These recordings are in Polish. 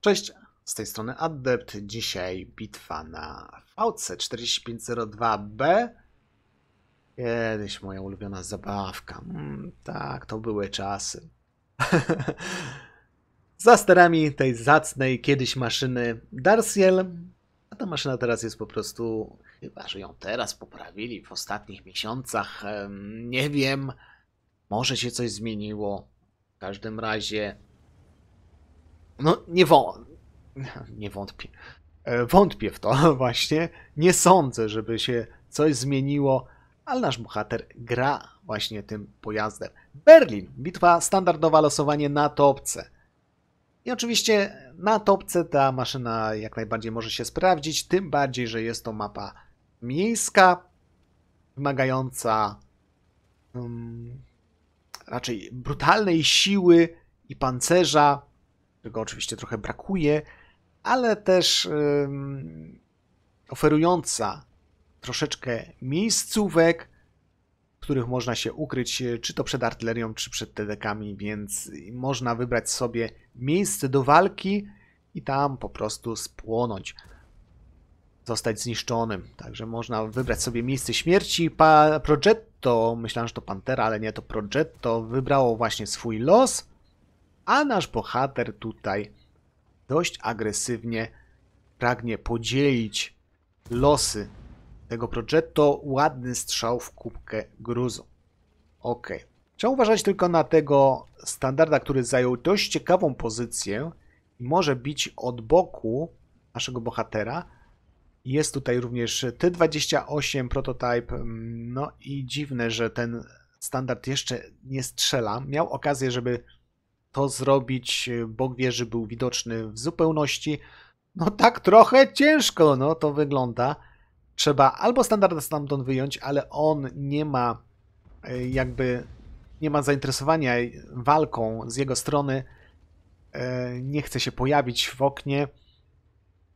Cześć, z tej strony Adept. Dzisiaj bitwa na VC 4502B. Kiedyś moja ulubiona zabawka. Mm, tak, to były czasy. Za sterami tej zacnej kiedyś maszyny Darsiel. A ta maszyna teraz jest po prostu, chyba że ją teraz poprawili w ostatnich miesiącach. Nie wiem, może się coś zmieniło. W każdym razie no nie wątpię. Nie wątpię. E, wątpię w to właśnie. Nie sądzę, żeby się coś zmieniło, ale nasz bohater gra właśnie tym pojazdem. Berlin. Bitwa standardowa, losowanie na topce. I oczywiście na topce ta maszyna jak najbardziej może się sprawdzić, tym bardziej, że jest to mapa miejska, wymagająca um, raczej brutalnej siły i pancerza którego oczywiście trochę brakuje, ale też oferująca troszeczkę miejscówek, w których można się ukryć, e, czy to przed artylerią, czy przed TDK-ami, więc można wybrać sobie miejsce do walki i tam po prostu spłonąć, zostać zniszczonym. Także można wybrać sobie miejsce śmierci. Progetto, myślałem, że to Pantera, ale nie, to Progetto wybrało właśnie swój los a nasz bohater tutaj dość agresywnie pragnie podzielić losy tego projektu Ładny strzał w kubkę gruzu. Ok. Trzeba uważać tylko na tego standarda, który zajął dość ciekawą pozycję i może bić od boku naszego bohatera. Jest tutaj również T28 prototyp. No i dziwne, że ten standard jeszcze nie strzela. Miał okazję, żeby to zrobić, y, Bóg wie, że był widoczny w zupełności. No tak trochę ciężko, no to wygląda. Trzeba albo standard stamtąd wyjąć, ale on nie ma y, jakby nie ma zainteresowania walką z jego strony. Y, nie chce się pojawić w oknie.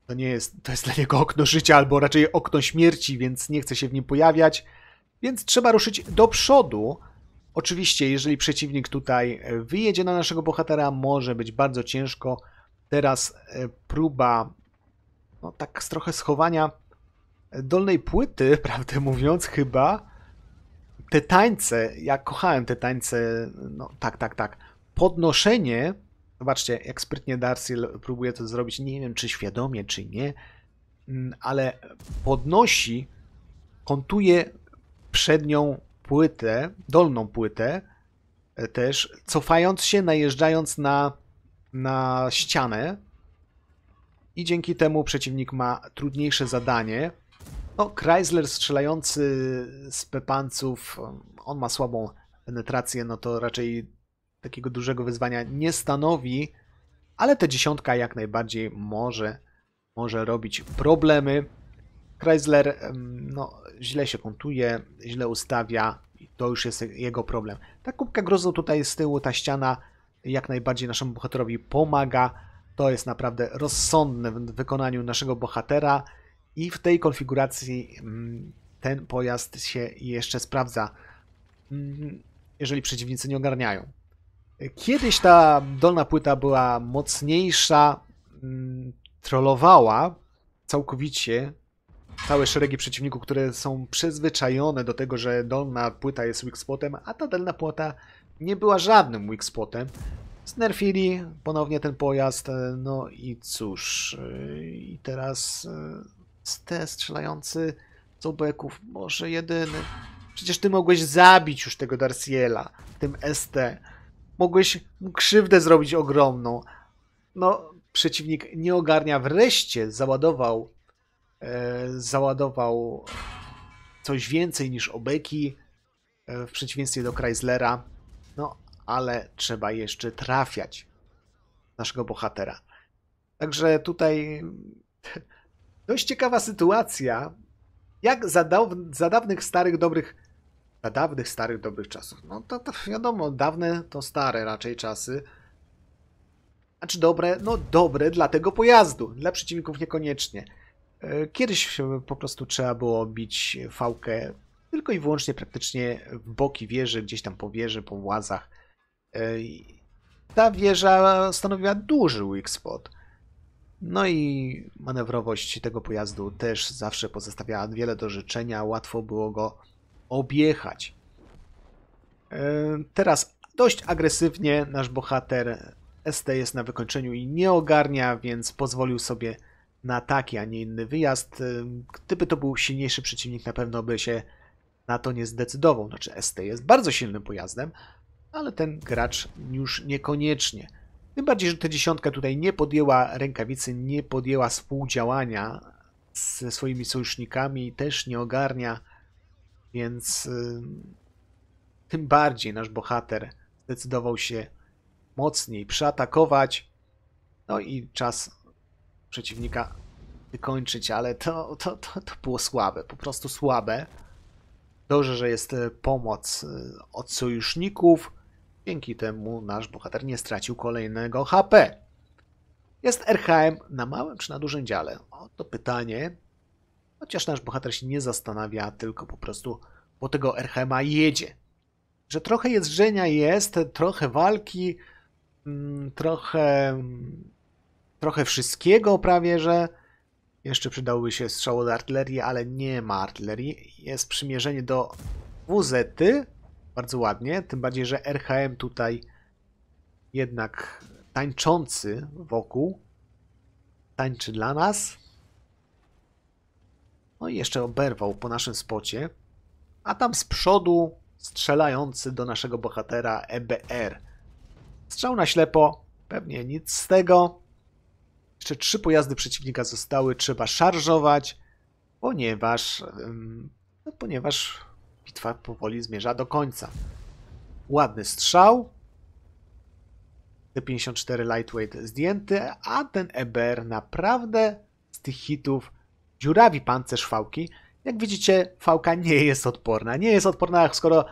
To nie jest, to jest dla niego okno życia, albo raczej okno śmierci, więc nie chce się w nim pojawiać. Więc trzeba ruszyć do przodu, Oczywiście, jeżeli przeciwnik tutaj e, wyjedzie na naszego bohatera, może być bardzo ciężko. Teraz e, próba, no tak trochę schowania e, dolnej płyty, prawdę mówiąc, chyba. Te tańce, ja kochałem te tańce, no tak, tak, tak. Podnoszenie, zobaczcie, jak sprytnie Darcy próbuje to zrobić, nie wiem czy świadomie, czy nie, mm, ale podnosi, kontuje przed nią płytę, dolną płytę e, też, cofając się, najeżdżając na, na ścianę i dzięki temu przeciwnik ma trudniejsze zadanie. No, Chrysler strzelający z pepanców, on ma słabą penetrację, no to raczej takiego dużego wyzwania nie stanowi, ale te dziesiątka jak najbardziej może, może robić problemy. Chrysler no, źle się kontuje, źle ustawia, to już jest jego problem. Ta kubka grozu tutaj z tyłu, ta ściana jak najbardziej naszemu bohaterowi pomaga. To jest naprawdę rozsądne w wykonaniu naszego bohatera i w tej konfiguracji ten pojazd się jeszcze sprawdza, mm, jeżeli przeciwnicy nie ogarniają. Kiedyś ta dolna płyta była mocniejsza, mm, trollowała całkowicie całe szeregi przeciwników, które są przyzwyczajone do tego, że dolna płyta jest weak spotem, a ta dolna płyta nie była żadnym weak spotem. Znerfili ponownie ten pojazd, e, no i cóż, e, i teraz e, te strzelający z obeków, może jedyny. Przecież ty mogłeś zabić już tego Darciela, tym ST. Mogłeś krzywdę zrobić ogromną. No, przeciwnik nie ogarnia, wreszcie załadował E, załadował coś więcej niż obeki e, w przeciwieństwie do Chryslera. No, ale trzeba jeszcze trafiać naszego bohatera. Także tutaj dość ciekawa sytuacja, jak za, za dawnych, starych, dobrych, za dawnych, starych, dobrych czasów. No to, to wiadomo, dawne to stare raczej czasy. A czy dobre, no dobre dla tego pojazdu, dla przeciwników niekoniecznie. E, kiedyś po prostu trzeba było bić fałkę tylko i wyłącznie praktycznie w boki wieży, gdzieś tam po wieży, po włazach. E, ta wieża stanowiła duży weak spot. No i manewrowość tego pojazdu też zawsze pozostawiała wiele do życzenia, łatwo było go objechać. E, teraz dość agresywnie nasz bohater ST jest na wykończeniu i nie ogarnia, więc pozwolił sobie na taki, a nie inny wyjazd. Gdyby to był silniejszy przeciwnik, na pewno by się na to nie zdecydował. Znaczy ST jest bardzo silnym pojazdem, ale ten gracz już niekoniecznie. Tym bardziej, że ta dziesiątka tutaj nie podjęła rękawicy, nie podjęła współdziałania ze swoimi sojusznikami, też nie ogarnia, więc tym bardziej nasz bohater zdecydował się mocniej przeatakować. No i czas przeciwnika wykończyć, ale to, to, to, to było słabe, po prostu słabe. Dobrze, że jest e, pomoc e, od sojuszników. Dzięki temu nasz bohater nie stracił kolejnego HP. Jest RHM na małym czy na dużym dziale? O, to pytanie. Chociaż nasz bohater się nie zastanawia, tylko po prostu po tego RHM-a jedzie. Że trochę jeżdżenia jest, trochę walki, mm, trochę mm, trochę wszystkiego prawie, że jeszcze przydałby się strzał od artylerii, ale nie ma artylerii. Jest przymierzenie do wz bardzo ładnie, tym bardziej, że RHM tutaj jednak tańczący wokół tańczy dla nas. No i jeszcze oberwał po naszym spocie. A tam z przodu strzelający do naszego bohatera EBR. Strzał na ślepo, pewnie nic z tego. Jeszcze trzy pojazdy przeciwnika zostały, trzeba szarżować, ponieważ, no, ponieważ bitwa powoli zmierza do końca. Ładny strzał. T54 Lightweight zdjęty, a ten EBR naprawdę z tych hitów dziurawi pancerz fałki. Jak widzicie, fałka nie jest odporna. Nie jest odporna, skoro,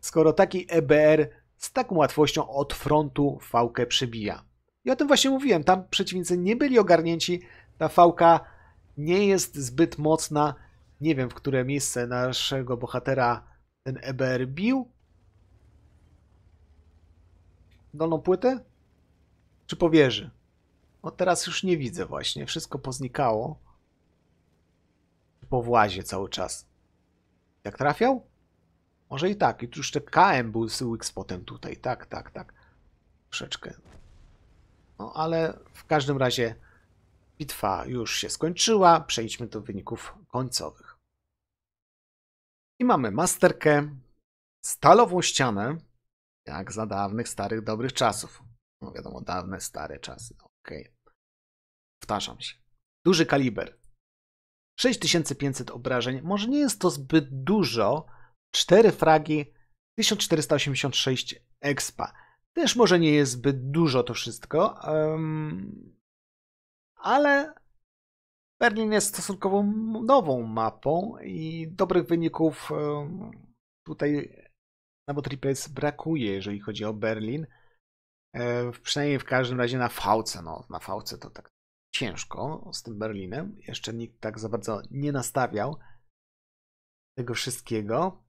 skoro taki EBR z taką łatwością od frontu fałkę przebija. I o tym właśnie mówiłem. Tam przeciwnicy nie byli ogarnięci. Ta fałka nie jest zbyt mocna. Nie wiem, w które miejsce naszego bohatera ten EBR bił. Dolną płytę? Czy powierzy? O, no, teraz już nie widzę właśnie. Wszystko poznikało. Po włazie cały czas. Jak trafiał? Może i tak. I tu już KM był z potem tutaj. Tak, tak, tak. Troszeczkę. No ale w każdym razie bitwa już się skończyła. Przejdźmy do wyników końcowych. I mamy masterkę, stalową ścianę, jak za dawnych, starych, dobrych czasów. No wiadomo, dawne, stare czasy. Okej. Okay. Powtarzam się. Duży kaliber. 6500 obrażeń. Może nie jest to zbyt dużo. 4 fragi, 1486 expa. Też może nie jest zbyt dużo to wszystko, ale Berlin jest stosunkowo nową mapą i dobrych wyników tutaj na Botriplace brakuje, jeżeli chodzi o Berlin. E, przynajmniej w każdym razie na fałce. No, na fałce to tak ciężko z tym Berlinem. Jeszcze nikt tak za bardzo nie nastawiał tego wszystkiego.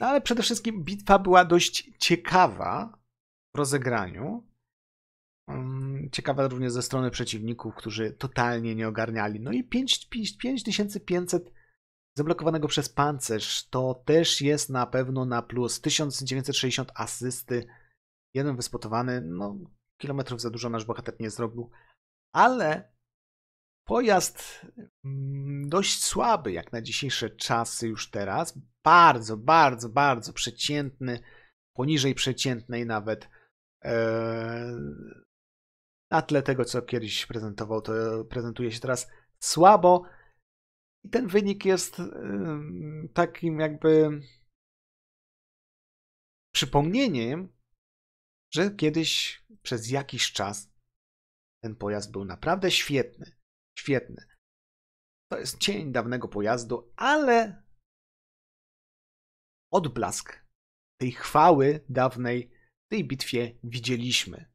No ale przede wszystkim bitwa była dość ciekawa w rozegraniu. Mm, ciekawa również ze strony przeciwników, którzy totalnie nie ogarniali. No i 5500 zablokowanego przez pancerz to też jest na pewno na plus. 1960 asysty, jeden wyspotowany, no kilometrów za dużo nasz bohater nie zrobił, ale Pojazd mm, dość słaby jak na dzisiejsze czasy już teraz. Bardzo, bardzo, bardzo przeciętny, poniżej przeciętnej nawet. E, na tle tego, co kiedyś prezentował, to prezentuje się teraz słabo. I ten wynik jest e, takim jakby przypomnieniem, że kiedyś przez jakiś czas ten pojazd był naprawdę świetny. Świetny. To jest cień dawnego pojazdu, ale odblask tej chwały dawnej w tej bitwie widzieliśmy.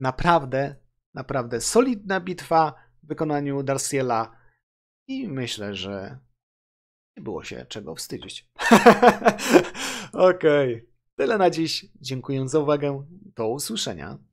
Naprawdę, naprawdę solidna bitwa w wykonaniu Darciela i myślę, że nie było się czego wstydzić. Okej. Okay. Tyle na dziś. Dziękuję za uwagę. Do usłyszenia.